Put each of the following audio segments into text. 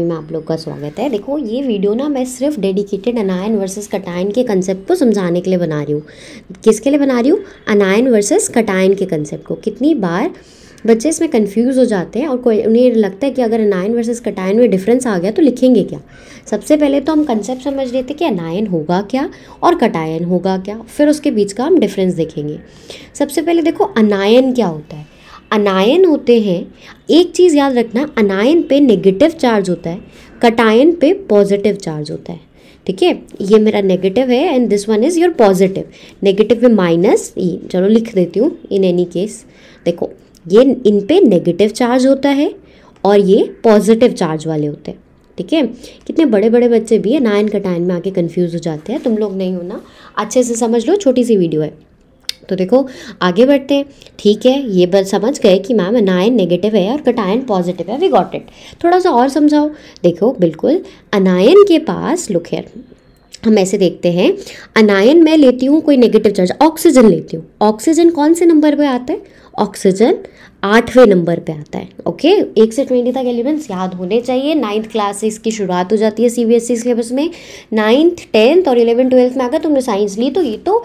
में आप लोग का स्वागत है देखो ये वीडियो ना मैं सिर्फ डेडिकेटेड अनायन वर्सेस कटायन के कंसेप्ट को समझाने के लिए बना रही हूँ किसके लिए बना रही हूँ अनायन वर्सेस कटायन के कंसेप्ट को कितनी बार बच्चे इसमें कंफ्यूज हो जाते हैं और कोई उन्हें लगता है कि अगर अनायन वर्सेस कटायन में डिफरेंस आ गया तो लिखेंगे क्या सबसे पहले तो हम कंसेप्ट समझ लेते कि अनायन होगा क्या और कटायन होगा क्या फिर उसके बीच का हम डिफरेंस देखेंगे सबसे पहले देखो अनायन क्या होता है अनायन होते हैं एक चीज़ याद रखना अनायन पे नेगेटिव चार्ज होता है कटायन पे पॉजिटिव चार्ज होता है ठीक है ये मेरा नेगेटिव है and this one is your positive नेगेटिव में माइनस ये चलो लिख देती हूँ इन एनी केस देखो ये इन पे नेगेटिव चार्ज होता है और ये पॉजिटिव चार्ज वाले होते हैं ठीक है कितने बड़े बड़े बच्चे भी है नाइन कटायन में आके कन्फ्यूज हो जाते हैं तुम लोग नहीं होना अच्छे से समझ लो छोटी सी वीडियो है तो देखो आगे बढ़ते हैं ठीक है ये बस समझ गए कि मैम अनायन नेगेटिव है और कटायन पॉजिटिव है वी गॉट इट थोड़ा सा और समझाओ देखो बिल्कुल अनायन के पास लुखेर हम ऐसे देखते हैं अनायन मैं लेती हूँ कोई नेगेटिव चार्ज ऑक्सीजन लेती हूँ ऑक्सीजन कौन से नंबर पे आता है ऑक्सीजन आठवें नंबर पे आता है ओके एक से ट्वेंटी तक एलिमेंट्स याद होने चाहिए नाइन्थ क्लास से इसकी शुरुआत हो जाती है C B S E syllabus में नाइन्थ टेंथ और इलेवन ट्वेल्थ में अगर तुमने साइंस ली तो ये तो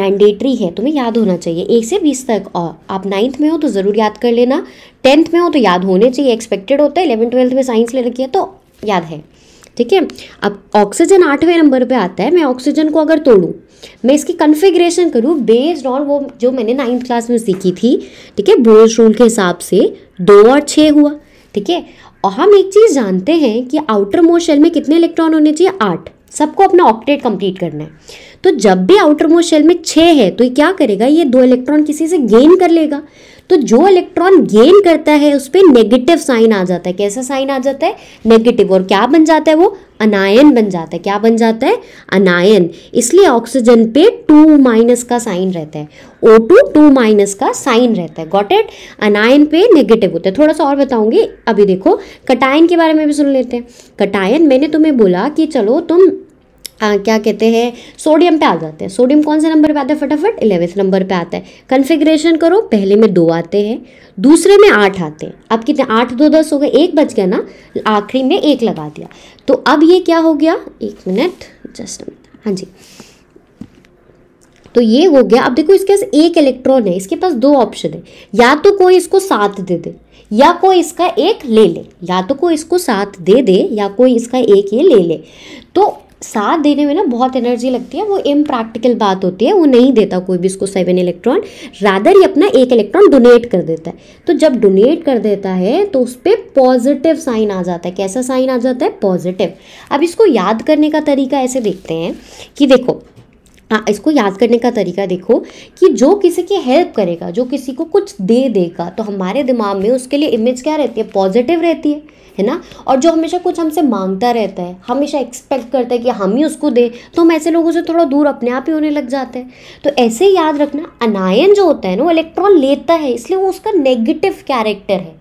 मैंडेटरी है तुम्हें याद होना चाहिए एक से बीस तक और आप नाइन्थ में हो तो ज़रूर याद कर लेना टेंथ में हो तो याद होने चाहिए एक्सपेक्टेड होता है इलेवन ट्वेल्थ में साइंस ले रखी है तो याद है ठीक है अब ऑक्सीजन आठवें नंबर पे आता है मैं ऑक्सीजन को अगर तोड़ूँ मैं इसकी कन्फिग्रेशन करूँ बेस्ड ऑन वो जो मैंने नाइन्थ क्लास में सीखी थी ठीक है बोल रूल के हिसाब से दो और छः हुआ ठीक है और हम एक चीज़ जानते हैं कि आउटर मोशल में कितने इलेक्ट्रॉन होने चाहिए आठ सबको अपना ऑक्टेट कंप्लीट करना है तो जब भी आउटर मोशल में छः है तो क्या करेगा ये दो इलेक्ट्रॉन किसी से गेन कर लेगा तो जो इलेक्ट्रॉन गेन करता है उस पर नेगेटिव साइन आ जाता है कैसा साइन आ जाता है नेगेटिव और क्या बन जाता है वो अनायन बन जाता है क्या बन जाता है अनायन इसलिए ऑक्सीजन पे टू माइनस का साइन रहता है ओ टू टू माइनस का साइन रहता है गॉट इट अनायन पे नेगेटिव होता है थोड़ा सा और बताऊंगी अभी देखो कटायन के बारे में भी सुन लेते हैं कटायन मैंने तुम्हें बोला कि चलो तुम आ, क्या कहते हैं सोडियम पे आ जाते हैं सोडियम कौन से नंबर पे आता है फटाफट इलेवेंथ नंबर पे आता है कन्फिग्रेशन करो पहले में दो आते हैं दूसरे में आठ आते हैं अब कितने आठ दो दस हो गए एक बच गया ना आखिरी में एक लगा दिया तो अब ये क्या हो गया एक मिनट जस्ट हाँ जी तो ये हो गया अब देखो इसके पास एक इलेक्ट्रॉन है इसके पास दो ऑप्शन है या तो कोई इसको साथ दे दे या कोई इसका एक ले ले या तो कोई इसको साथ दे दे या कोई इसका एक ये ले ले तो साथ देने में ना बहुत एनर्जी लगती है वो इम्प्रैक्टिकल बात होती है वो नहीं देता कोई भी इसको सेवन इलेक्ट्रॉन रादर ही अपना एक इलेक्ट्रॉन डोनेट कर देता है तो जब डोनेट कर देता है तो उस पर पॉजिटिव साइन आ जाता है कैसा साइन आ जाता है पॉजिटिव अब इसको याद करने का तरीका ऐसे देखते हैं कि देखो हाँ इसको याद करने का तरीका देखो कि जो किसी की हेल्प करेगा जो किसी को कुछ दे देगा तो हमारे दिमाग में उसके लिए इमेज क्या रहती है पॉजिटिव रहती है है ना और जो हमेशा कुछ हमसे मांगता रहता है हमेशा एक्सपेक्ट करता है कि हम ही उसको दें तो हम ऐसे लोगों से थोड़ा दूर अपने आप ही होने लग जाते हैं तो ऐसे याद रखना अनायन जो होता है ना वो इलेक्ट्रॉन लेता है इसलिए वो उसका नेगेटिव कैरेक्टर है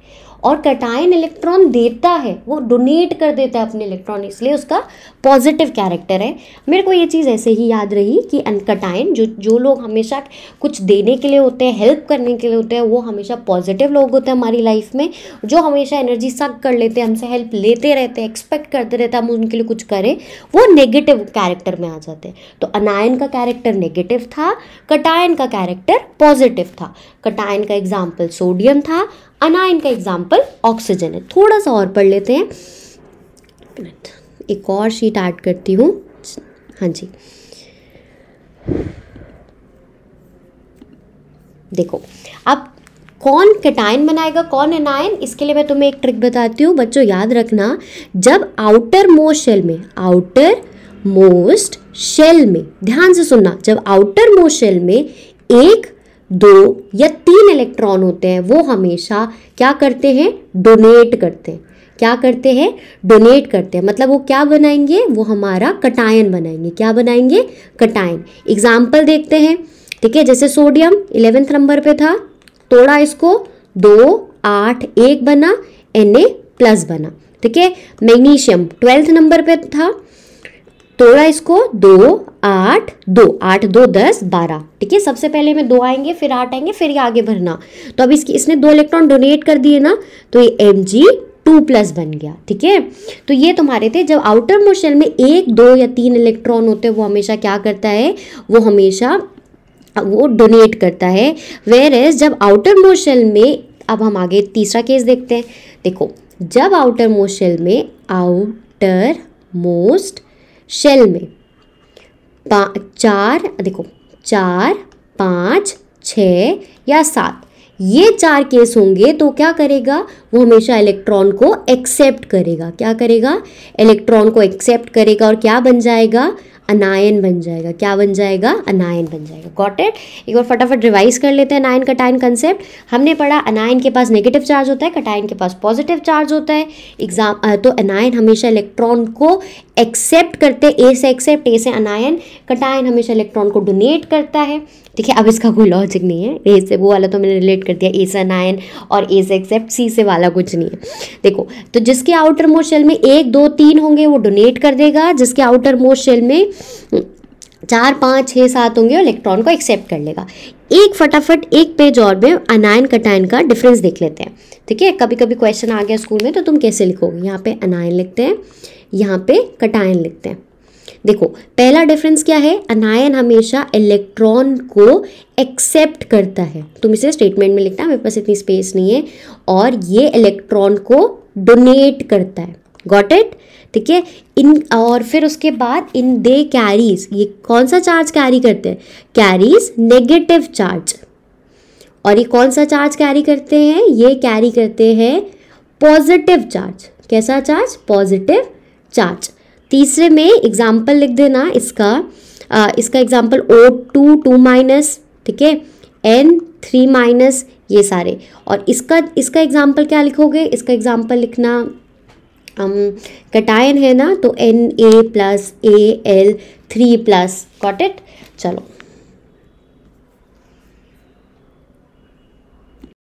और कटायन इलेक्ट्रॉन देता है वो डोनेट कर देता है अपने इलेक्ट्रॉन इसलिए उसका पॉजिटिव कैरेक्टर है मेरे को ये चीज़ ऐसे ही याद रही कि अनकटायन जो जो लोग हमेशा कुछ देने के लिए होते हैं हेल्प करने के लिए होते हैं वो हमेशा पॉजिटिव लोग होते हैं हमारी लाइफ में जो हमेशा एनर्जी सक कर लेते हैं हमसे हेल्प लेते रहते हैं एक्सपेक्ट करते रहते हैं हम उनके लिए कुछ करें वो नेगेटिव कैरेक्टर में आ जाते हैं तो अनायन का कैरेक्टर नेगेटिव था कटायन का कैरेक्टर पॉजिटिव था कटायन का एग्जाम्पल सोडियम था अनायन का एग्जाम्पल ऑक्सीजन है थोड़ा सा और पढ़ लेते हैं एक मिनट एक और शीट ऐड करती हूँ हाँ जी देखो अब कौन कटायन बनाएगा कौन एनायन इसके लिए मैं तुम्हें एक ट्रिक बताती हूँ बच्चों याद रखना जब आउटर मोस्ट शेल में आउटर मोस्ट शेल में ध्यान से सुनना जब आउटर मोस्ट शेल में एक दो या तीन इलेक्ट्रॉन होते हैं वो हमेशा क्या करते हैं डोनेट करते हैं क्या करते हैं डोनेट करते हैं मतलब वो क्या बनाएंगे वो हमारा कटायन बनाएंगे क्या बनाएंगे कटायन एग्जाम्पल देखते हैं ठीक है जैसे सोडियम इलेवेंथ नंबर पे था तोड़ा इसको दो आठ एक बना एन ए प्लस बना ठीक है मैग्नीशियम ट्वेल्थ नंबर पे था तोड़ा इसको दो आठ दो आठ दो दस बारह ठीक है सबसे पहले में दो आएंगे फिर आठ आएंगे फिर ये आगे भरना तो अब इसकी इसने दो इलेक्ट्रॉन डोनेट कर दिए ना तो ये एम जी टू प्लस बन गया ठीक है तो ये तुम्हारे थे जब आउटर मोशन में एक दो या तीन इलेक्ट्रॉन होते हैं वो हमेशा क्या करता है वो हमेशा वो डोनेट करता है वेर एज जब आउटर मोशन में अब हम आगे तीसरा केस देखते हैं देखो जब आउटर मोशन में आउटर मोस्ट शेल में चार देखो चार पाँच छ या सात ये चार केस होंगे तो क्या करेगा वो हमेशा इलेक्ट्रॉन को एक्सेप्ट करेगा क्या करेगा इलेक्ट्रॉन को एक्सेप्ट करेगा और क्या बन जाएगा अनायन बन जाएगा क्या बन जाएगा अनायन बन जाएगा गॉट इट एक बार फटाफट रिवाइज कर लेते हैं अनायन कटायन कंसेप्ट हमने पढ़ा अनायन के पास नेगेटिव चार्ज होता है कटायन के पास पॉजिटिव चार्ज होता है एग्जाम तो अनायन हमेशा इलेक्ट्रॉन को एक्सेप्ट करते ए से एक्सेप्ट ए से अनायन कटायन हमेशा इलेक्ट्रॉन को डोनेट करता है ठीक है अब इसका कोई लॉजिक नहीं है ए से वो वाला तो मैंने रिलेट कर दिया ए से अनायन और ए से एक्सेप्ट सी से वाला कुछ नहीं है देखो तो जिसके आउटर मोस्ट शेल में एक दो तीन होंगे वो डोनेट कर देगा जिसके आउटर मोस्ट शेल में चार पाँच छः सात होंगे और इलेक्ट्रॉन को एक्सेप्ट कर लेगा एक फटाफट एक पेज और में अनायन कटायन का डिफरेंस देख लेते हैं ठीक है कभी कभी क्वेश्चन आ गया स्कूल में तो तुम कैसे लिखोगे यहाँ पे अनायन लिखते हैं यहाँ पे कटायन लिखते हैं देखो पहला डिफरेंस क्या है अनायन हमेशा इलेक्ट्रॉन को एक्सेप्ट करता है तुम इसे स्टेटमेंट में लिखना मेरे पास इतनी स्पेस नहीं है और ये इलेक्ट्रॉन को डोनेट करता है गॉट इट ठीक है इन और फिर उसके बाद इन दे कैरीज ये कौन सा चार्ज कैरी करते हैं कैरीज नेगेटिव चार्ज और ये कौन सा चार्ज कैरी करते हैं ये कैरी करते हैं पॉजिटिव चार्ज कैसा चार्ज पॉजिटिव चार्ज तीसरे में एग्जाम्पल लिख देना इसका आ, इसका example O two two minus ठीक है एन थ्री माइनस ये सारे और इसका इसका एग्जाम्पल क्या लिखोगे इसका एग्जाम्पल लिखना कटायन है ना तो N A plus A L three plus कॉटेट चलो